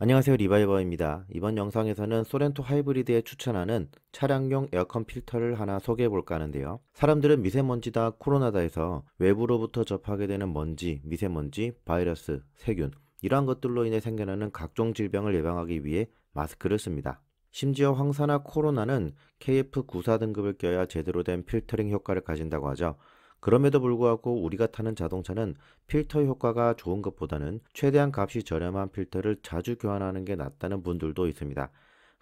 안녕하세요 리바이버입니다. 이번 영상에서는 소렌토 하이브리드에 추천하는 차량용 에어컨 필터를 하나 소개해볼까 하는데요. 사람들은 미세먼지다 코로나다 해서 외부로부터 접하게 되는 먼지, 미세먼지, 바이러스, 세균 이러한 것들로 인해 생겨나는 각종 질병을 예방하기 위해 마스크를 씁니다. 심지어 황사나 코로나는 KF94 등급을 껴야 제대로 된 필터링 효과를 가진다고 하죠. 그럼에도 불구하고 우리가 타는 자동차는 필터 효과가 좋은 것보다는 최대한 값이 저렴한 필터를 자주 교환하는 게 낫다는 분들도 있습니다.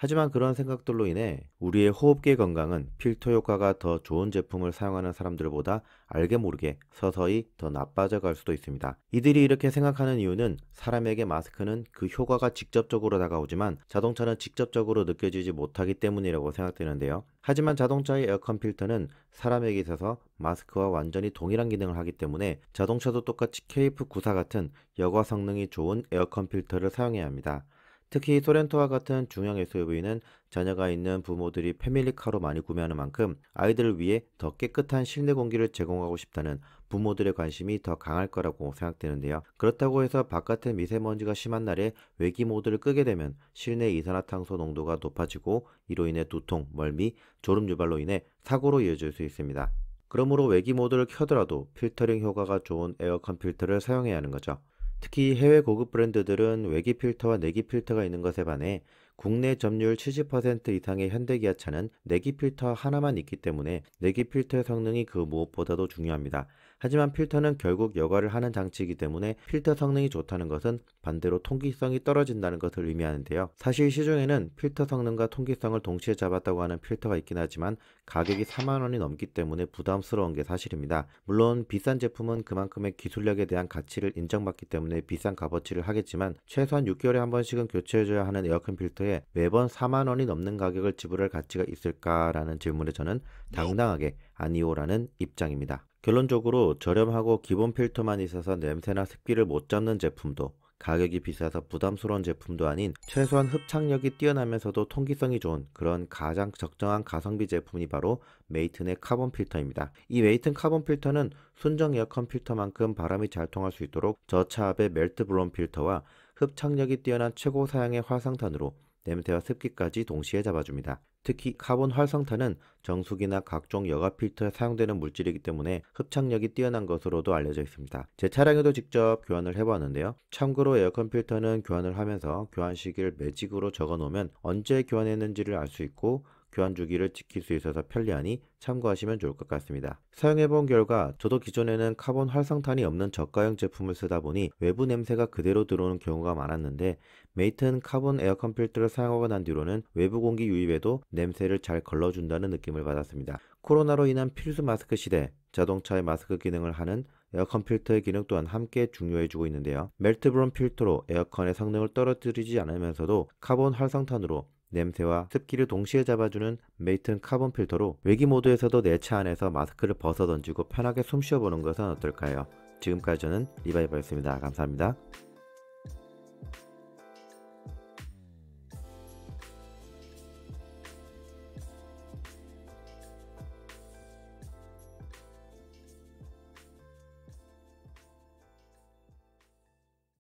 하지만 그런 생각들로 인해 우리의 호흡기 건강은 필터 효과가 더 좋은 제품을 사용하는 사람들보다 알게 모르게 서서히 더 나빠져 갈 수도 있습니다. 이들이 이렇게 생각하는 이유는 사람에게 마스크는 그 효과가 직접적으로 다가오지만 자동차는 직접적으로 느껴지지 못하기 때문이라고 생각되는데요. 하지만 자동차의 에어컨 필터는 사람에게 있어서 마스크와 완전히 동일한 기능을 하기 때문에 자동차도 똑같이 KF94 같은 여과 성능이 좋은 에어컨 필터를 사용해야 합니다. 특히 소렌토와 같은 중형 SUV는 자녀가 있는 부모들이 패밀리카로 많이 구매하는 만큼 아이들을 위해 더 깨끗한 실내 공기를 제공하고 싶다는 부모들의 관심이 더 강할 거라고 생각되는데요. 그렇다고 해서 바깥에 미세먼지가 심한 날에 외기 모드를 끄게 되면 실내 이산화탄소 농도가 높아지고 이로 인해 두통, 멀미, 졸음 유발로 인해 사고로 이어질 수 있습니다. 그러므로 외기 모드를 켜더라도 필터링 효과가 좋은 에어컨 필터를 사용해야 하는 거죠. 특히 해외 고급 브랜드들은 외기 필터와 내기 필터가 있는 것에 반해 국내 점유율 70% 이상의 현대기아차는 내기 필터 하나만 있기 때문에 내기 필터의 성능이 그 무엇보다도 중요합니다. 하지만 필터는 결국 여과를 하는 장치이기 때문에 필터 성능이 좋다는 것은 반대로 통기성이 떨어진다는 것을 의미하는데요. 사실 시중에는 필터 성능과 통기성을 동시에 잡았다고 하는 필터가 있긴 하지만 가격이 4만원이 넘기 때문에 부담스러운 게 사실입니다. 물론 비싼 제품은 그만큼의 기술력에 대한 가치를 인정받기 때문에 비싼 값어치를 하겠지만 최소한 6개월에 한 번씩은 교체해줘야 하는 에어컨 필터에 경우에 매번 4만 원이 넘는 가격을 지불할 가치가 있을까라는 질문에 저는 네. 당당하게 아니오라는 입장입니다. 결론적으로 저렴하고 기본 필터만 있어서 냄새나 습기를 못 잡는 제품도 가격이 비싸서 부담스러운 제품도 아닌 최소한 흡착력이 뛰어나면서도 통기성이 좋은 그런 가장 적정한 가성비 제품이 바로 메이튼의 카본 필터입니다. 이 메이튼 카본 필터는 순정 에어컨 필터만큼 바람이 잘 통할 수 있도록 저차압의 멜트 브론 필터와 흡착력이 뛰어난 최고 사양의 화상탄으로 냄새와 습기까지 동시에 잡아줍니다. 특히 카본 활성탄은 정수기나 각종 여가 필터에 사용되는 물질이기 때문에 흡착력이 뛰어난 것으로도 알려져 있습니다. 제 차량에도 직접 교환을 해보았는데요. 참고로 에어컨 필터는 교환을 하면서 교환 시기를 매직으로 적어놓으면 언제 교환했는지를 알 수 있고 교환 주기를 지킬 수 있어서 편리하니 참고하시면 좋을 것 같습니다. 사용해본 결과 저도 기존에는 카본 활성탄이 없는 저가형 제품을 쓰다 보니 외부 냄새가 그대로 들어오는 경우가 많았는데 메이트는 카본 에어컨 필터를 사용하고 난 뒤로는 외부 공기 유입에도 냄새를 잘 걸러준다는 느낌을 받았습니다. 코로나로 인한 필수 마스크 시대 자동차의 마스크 기능을 하는 에어컨 필터의 기능 또한 함께 중요해지고 있는데요. 멜트브론 필터로 에어컨의 성능을 떨어뜨리지 않으면서도 카본 활성탄으로 냄새와 습기를 동시에 잡아주는 메이튼 카본 필터로 외기 모드에서도 내 차 안에서 마스크를 벗어 던지고 편하게 숨 쉬어보는 것은 어떨까요? 지금까지 저는 리바이버였습니다. 감사합니다.